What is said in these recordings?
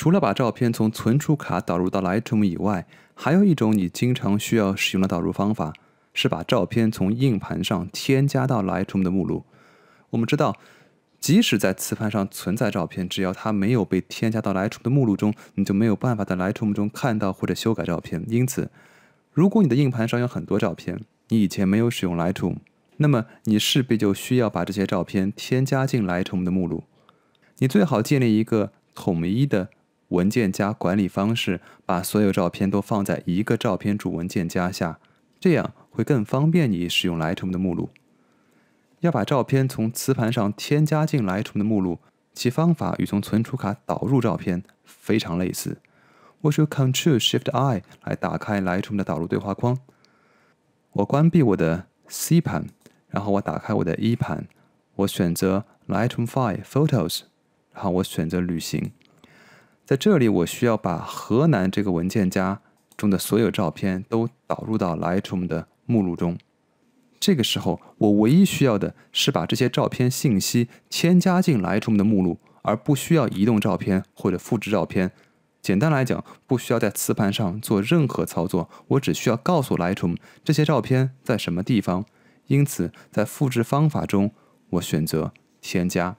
除了把照片从存储卡导入到 Lightroom 以外，还有一种你经常需要使用的导入方法是把照片从硬盘上添加到 Lightroom 的目录。我们知道，即使在磁盘上存在照片，只要它没有被添加到 Lightroom 的目录中，你就没有办法在 Lightroom 中看到或者修改照片。因此，如果你的硬盘上有很多照片，你以前没有使用 Lightroom，那么你势必就需要把这些照片添加进 Lightroom 的目录。你最好建立一个统一的。文件夹管理方式，把所有照片都放在一个照片主文件夹下，这样会更方便你使用 Lightroom 的目录。要把照片从磁盘上添加进来，Lightroom 的目录，其方法与从存储卡导入照片非常类似。我用 Ctrl+Shift+I 来打开 Lightroom 的导入对话框。我关闭我的 C 盘，然后我打开我的 E 盘，我选择 l i g h t r o o m File Photos，然后我选择旅行。在这里，我需要把河南这个文件夹中的所有照片都导入到 Lightroom 的目录中。这个时候，我唯一需要的是把这些照片信息添加进 Lightroom 的目录，而不需要移动照片或者复制照片。简单来讲，不需要在磁盘上做任何操作，我只需要告诉 Lightroom 这些照片在什么地方。因此，在复制方法中，我选择添加。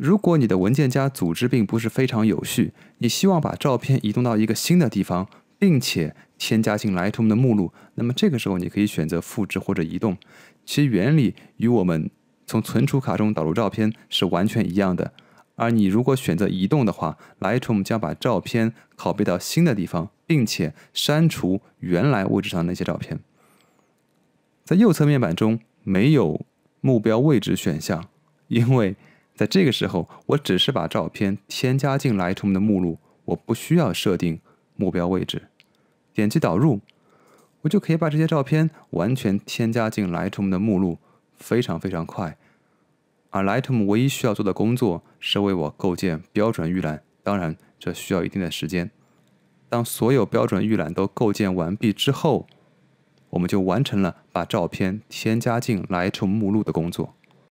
如果你的文件夹组织并不是非常有序，你希望把照片移动到一个新的地方，并且添加进来 m 的目录，那么这个时候你可以选择复制或者移动。其原理与我们从存储卡中导入照片是完全一样的。而你如果选择移动的话，Lightroom 将把照片拷贝到新的地方，并且删除原来位置上那些照片。在右侧面板中没有目标位置选项，因为。在这个时候，我只是把照片添加进来 o m 的目录，我不需要设定目标位置。点击导入，我就可以把这些照片完全添加进来 o m 的目录，非常非常快。而 Lightroom 唯一需要做的工作是为我构建标准预览，当然这需要一定的时间。当所有标准预览都构建完毕之后，我们就完成了把照片添加进来 m 目录的工作。